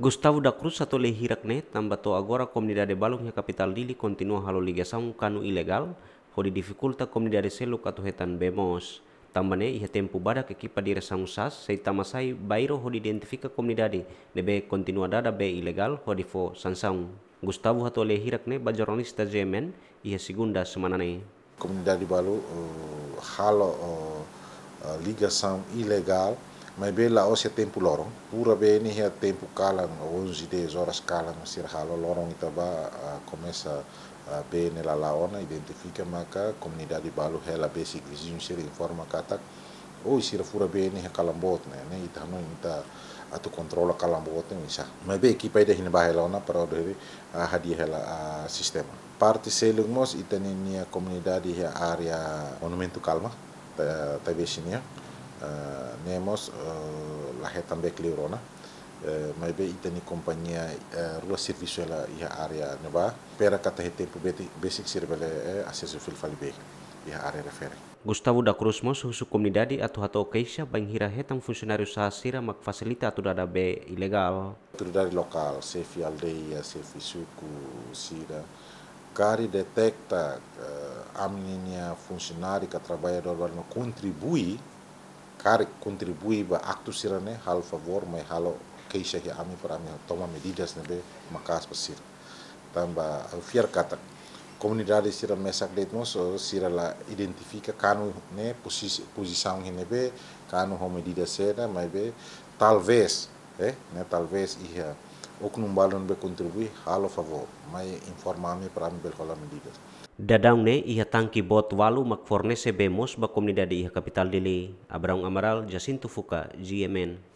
Gustavo da Cruz lehirakne tambah tu agora comunidade de Balungnya kapital dili kontinua halo ligação kanu ilegal, hodi dificulta comunidade seluk atau hetan bemos. Tambah ne iha tempu bada ekipa di resang sas seita tamasai bairo hodi identifica de be kontinua dada be ilegal hodi fo sansang. Gustavo Lehirakne hirakne bajoronista jemen iha segunda semanane. Comunidade balu uh, eh, halo uh, eh, eh, ilegal mai be la tempu tempu lorong pura be ini hia tempu kalang onze de horas kalang sir halo lorong ita ba komesa be la laona identifika maka di balu hela basic si sir informa katak oh sir fura be ini hia kalambot né ita no ita atu kontrola kalambot ne isa mai be ki paida hina ona para odori a hadi hela sistem. sistema selung mos itani ni a comunidade hia area monumento kalma ta ta Eh, nemos eh, lahetan be klirona eh, mai be itani compagnia rua serviço ela ia área neba pera kata beti basic sirbele acesso fil fali be ia área refere Gustavo da Cruz Mos husu comunidade atau hato keisha bang hira hetam funsionário sa sira mak fasilita atau dada be ilegal dari lokal, sefi aldeia sefi suku sira kari detekta uh, amninia funcionário que trabalhador no contribui care kontribui ba sirane hal favor mai halo keisha hi ami para ami toma medidas nebe makas pasir tamba fiar kata komunidade sira mesak det mos sira la identifica kanu ne posisi posição hi nebe kanu ho medidas sera mai be talvez eh ne talvez ia oknum balon be kontribui halo favo mai informami prami bel kolam didas dadang ne iha tangki bot walu mak fornese be ba komunidad iha kapital dili abraung amaral jacinto fuka gmn